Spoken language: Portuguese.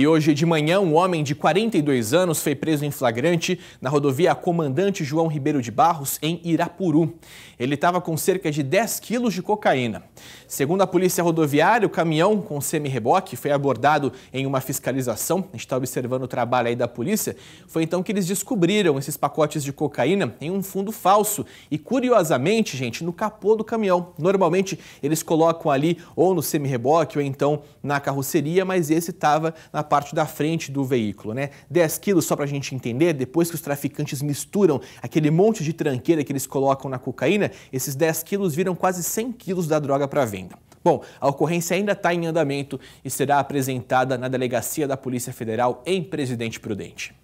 E hoje de manhã, um homem de 42 anos foi preso em flagrante na rodovia Comandante João Ribeiro de Barros, em Irapuru. Ele estava com cerca de 10 quilos de cocaína. Segundo a polícia rodoviária, o caminhão com semi-reboque foi abordado em uma fiscalização. A gente está observando o trabalho aí da polícia. Foi então que eles descobriram esses pacotes de cocaína em um fundo falso. E curiosamente, gente, no capô do caminhão. Normalmente eles colocam ali ou no semi-reboque ou então na carroceria, mas esse estava na parte da frente do veículo. Né? 10 quilos, só para a gente entender, depois que os traficantes misturam aquele monte de tranqueira que eles colocam na cocaína, esses 10 quilos viram quase 100 quilos da droga para venda. Bom, a ocorrência ainda está em andamento e será apresentada na delegacia da Polícia Federal em Presidente Prudente.